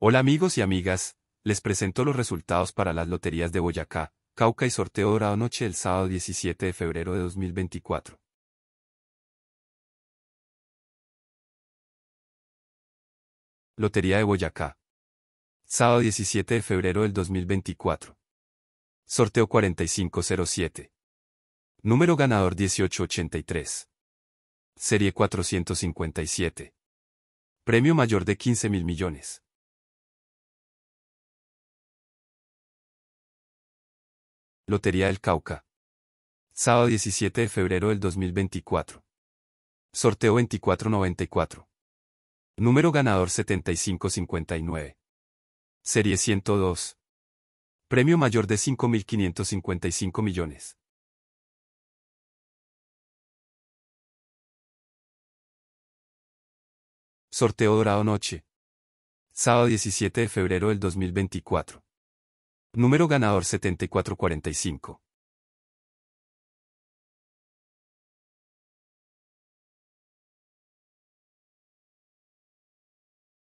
Hola amigos y amigas, les presento los resultados para las loterías de Boyacá, Cauca y sorteo dorado noche el sábado 17 de febrero de 2024. Lotería de Boyacá. Sábado 17 de febrero del 2024. Sorteo 4507. Número ganador 1883. Serie 457. Premio mayor de 15 mil millones. Lotería del Cauca. Sábado 17 de febrero del 2024. Sorteo 2494. Número ganador 7559. Serie 102. Premio mayor de 5.555 millones. Sorteo Dorado Noche. Sábado 17 de febrero del 2024. Número ganador 7445.